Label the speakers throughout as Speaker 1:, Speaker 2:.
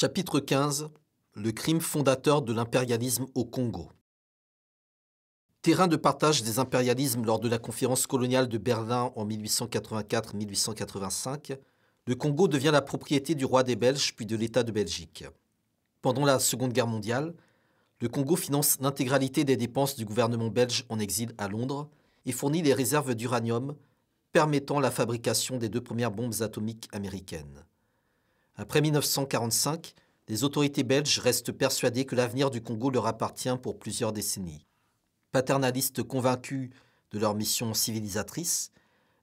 Speaker 1: Chapitre 15 Le crime fondateur de l'impérialisme au Congo. Terrain de partage des impérialismes lors de la conférence coloniale de Berlin en 1884-1885, le Congo devient la propriété du roi des Belges puis de l'État de Belgique. Pendant la Seconde Guerre mondiale, le Congo finance l'intégralité des dépenses du gouvernement belge en exil à Londres et fournit les réserves d'uranium permettant la fabrication des deux premières bombes atomiques américaines. Après 1945, les autorités belges restent persuadées que l'avenir du Congo leur appartient pour plusieurs décennies. Paternalistes convaincus de leur mission civilisatrice,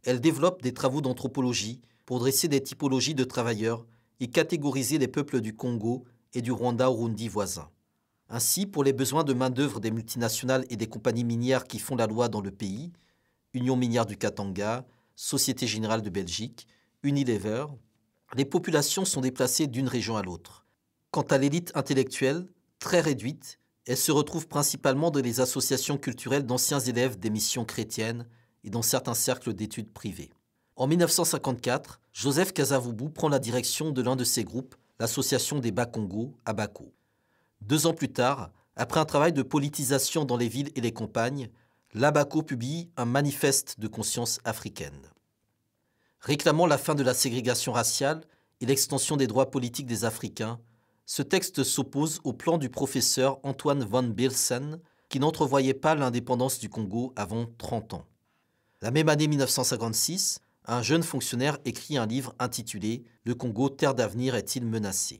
Speaker 1: elles développent des travaux d'anthropologie pour dresser des typologies de travailleurs et catégoriser les peuples du Congo et du Rwanda Urundi voisins. Ainsi, pour les besoins de main-d'œuvre des multinationales et des compagnies minières qui font la loi dans le pays, Union minière du Katanga, Société générale de Belgique, Unilever, les populations sont déplacées d'une région à l'autre. Quant à l'élite intellectuelle, très réduite, elle se retrouve principalement dans les associations culturelles d'anciens élèves des missions chrétiennes et dans certains cercles d'études privées. En 1954, Joseph Kazavubu prend la direction de l'un de ces groupes, l'association des Bas-Congo, à Bako. Deux ans plus tard, après un travail de politisation dans les villes et les campagnes, l'ABACO publie un manifeste de conscience africaine. Réclamant la fin de la ségrégation raciale et l'extension des droits politiques des Africains, ce texte s'oppose au plan du professeur Antoine Van Bilsen qui n'entrevoyait pas l'indépendance du Congo avant 30 ans. La même année 1956, un jeune fonctionnaire écrit un livre intitulé Le Congo, terre d'avenir est-il menacé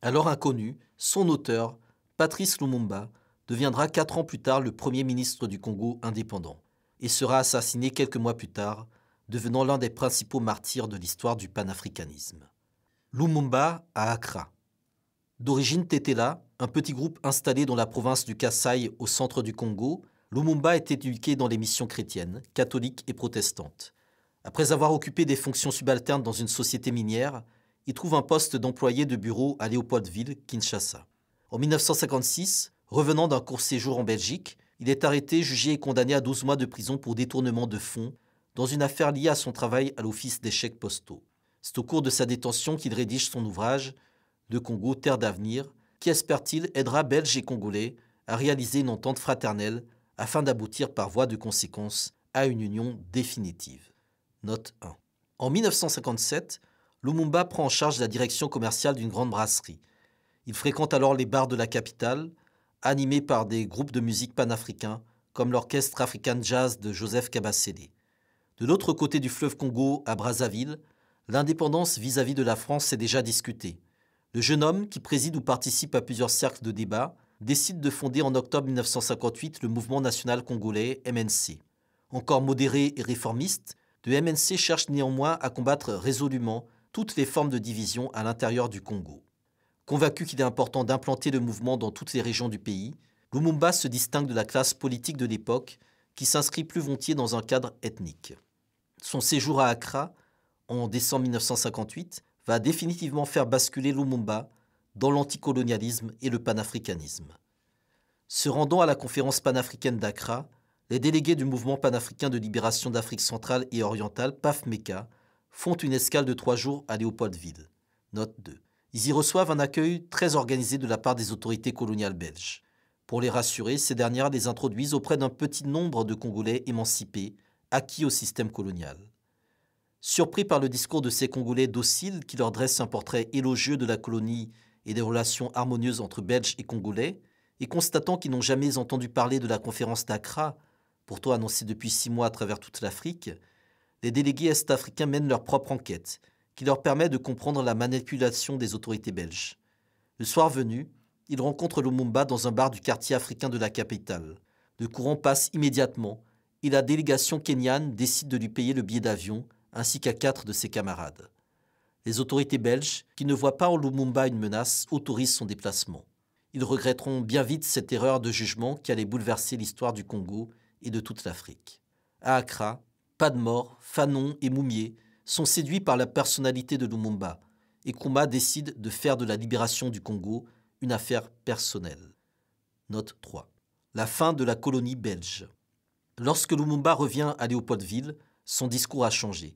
Speaker 1: Alors inconnu, son auteur, Patrice Lumumba, deviendra quatre ans plus tard le premier ministre du Congo indépendant et sera assassiné quelques mois plus tard devenant l'un des principaux martyrs de l'histoire du panafricanisme. Lumumba à Accra. D'origine Tetela, un petit groupe installé dans la province du Kasaï au centre du Congo, Lumumba est éduqué dans les missions chrétiennes, catholiques et protestantes. Après avoir occupé des fonctions subalternes dans une société minière, il trouve un poste d'employé de bureau à Léopoldville, Kinshasa. En 1956, revenant d'un court séjour en Belgique, il est arrêté, jugé et condamné à 12 mois de prison pour détournement de fonds dans une affaire liée à son travail à l'office d'échecs postaux. C'est au cours de sa détention qu'il rédige son ouvrage Le Congo, terre d'avenir, qui espère-t-il aidera Belges et Congolais à réaliser une entente fraternelle afin d'aboutir par voie de conséquence à une union définitive. Note 1. En 1957, Lumumba prend en charge la direction commerciale d'une grande brasserie. Il fréquente alors les bars de la capitale, animés par des groupes de musique panafricains comme l'orchestre African Jazz de Joseph Kabasele. De l'autre côté du fleuve Congo, à Brazzaville, l'indépendance vis-à-vis de la France s'est déjà discutée. Le jeune homme, qui préside ou participe à plusieurs cercles de débat, décide de fonder en octobre 1958 le mouvement national congolais MNC. Encore modéré et réformiste, le MNC cherche néanmoins à combattre résolument toutes les formes de division à l'intérieur du Congo. Convaincu qu'il est important d'implanter le mouvement dans toutes les régions du pays, Lumumba se distingue de la classe politique de l'époque qui s'inscrit plus volontiers dans un cadre ethnique. Son séjour à Accra, en décembre 1958, va définitivement faire basculer Lumumba dans l'anticolonialisme et le panafricanisme. Se rendant à la conférence panafricaine d'Accra, les délégués du mouvement panafricain de libération d'Afrique centrale et orientale, PAFMECA, font une escale de trois jours à Léopoldville. 2. Ils y reçoivent un accueil très organisé de la part des autorités coloniales belges. Pour les rassurer, ces dernières les introduisent auprès d'un petit nombre de Congolais émancipés acquis au système colonial. Surpris par le discours de ces Congolais dociles qui leur dressent un portrait élogieux de la colonie et des relations harmonieuses entre Belges et Congolais, et constatant qu'ils n'ont jamais entendu parler de la conférence d'Accra, pourtant annoncée depuis six mois à travers toute l'Afrique, les délégués est-africains mènent leur propre enquête, qui leur permet de comprendre la manipulation des autorités belges. Le soir venu, ils rencontrent Lumumba dans un bar du quartier africain de la capitale. Le courant passe immédiatement et la délégation kenyane décide de lui payer le billet d'avion ainsi qu'à quatre de ses camarades. Les autorités belges, qui ne voient pas en Lumumba une menace, autorisent son déplacement. Ils regretteront bien vite cette erreur de jugement qui allait bouleverser l'histoire du Congo et de toute l'Afrique. À Accra, Padmore, Fanon et Moumier sont séduits par la personnalité de Lumumba et Kouma décide de faire de la libération du Congo une affaire personnelle. Note 3. La fin de la colonie belge. Lorsque Lumumba revient à Léopoldville, son discours a changé.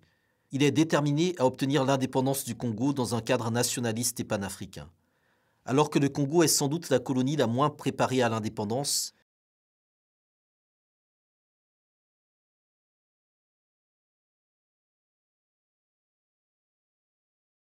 Speaker 1: Il est déterminé à obtenir l'indépendance du Congo dans un cadre nationaliste et panafricain. Alors que le Congo est sans doute la colonie la moins préparée à l'indépendance,